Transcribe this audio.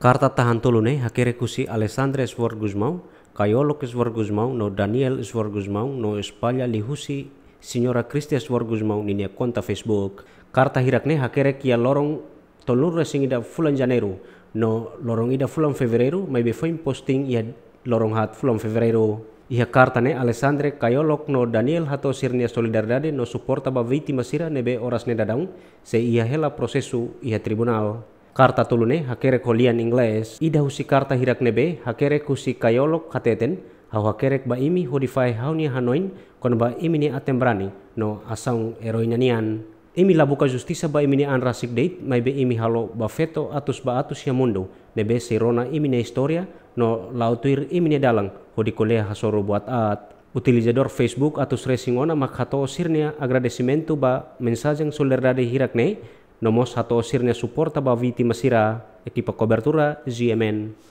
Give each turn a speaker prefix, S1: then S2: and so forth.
S1: tahan Karta ne hakere hakerekusi Alessandra Kayolo Kayolok Svorguzmão, no Daniel Svorguzmão, no Espalha Lihusi, Senhora Cristia Svorguzmão, ninia konta Facebook. Karta hirak ne hakere kia lorong tolur resing ida fulan Janeiro, no lorong ida fulan Fevereiro, mai befoin posting ia lorong hat fulan Fevereiro. Iya karta ne Alessandre Kayolok, no Daniel hato sirnia solidaridade no suporta ba vitima sira nebe oras ne dadang, se ia hela prosesu ia tribunal. Karta tulune hakere kolian ingles ida husi karta hirak nebe hakere kusi kayolok kateten, hau hakerek ba imi hodifai hauni hanoin kon ba imi ni atembrani no asang eroinya nian. Imi labuka justisa ba imi ni an rasik date mai be imi halo ba feto atus ba atus ya mundo nebe sirona imi ni historia no lautuir imi ni dalang hodikolea hasoro buat at. Utilizador Facebook atus resingona makhato sirnia agradecimento ba mensajeng solerdade hirak Nomos hatu osirnya suporta baviti mesirah, ekipa kobertura GMN.